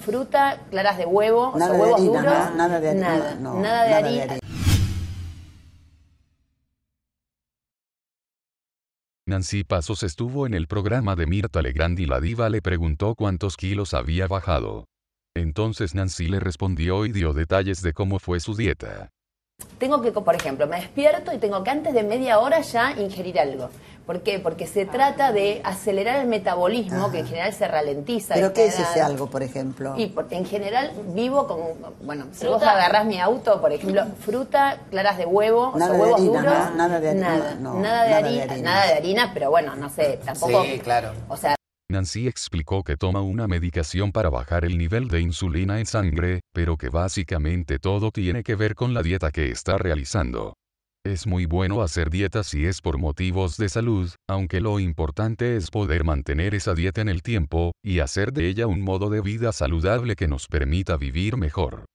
fruta, claras de huevo, nada de nada de Nada, Nancy Pasos estuvo en el programa de Mirta Legrand y la diva le preguntó cuántos kilos había bajado. Entonces Nancy le respondió y dio detalles de cómo fue su dieta. Tengo que, por ejemplo, me despierto y tengo que antes de media hora ya ingerir algo. ¿Por qué? Porque se trata de acelerar el metabolismo, que en ah. general se ralentiza. ¿Pero qué es ese algo, por ejemplo? Y porque en general vivo con, bueno, si vos agarrás mi auto, por ejemplo, fruta, claras de huevo, nada huevos de Nada, de harina. Nada, de, harina, pero bueno, no sé, tampoco. Sí, claro. Nancy explicó que toma una medicación para bajar el nivel de insulina en sangre, pero que básicamente todo tiene que ver con la dieta que está realizando. Es muy bueno hacer dieta si es por motivos de salud, aunque lo importante es poder mantener esa dieta en el tiempo, y hacer de ella un modo de vida saludable que nos permita vivir mejor.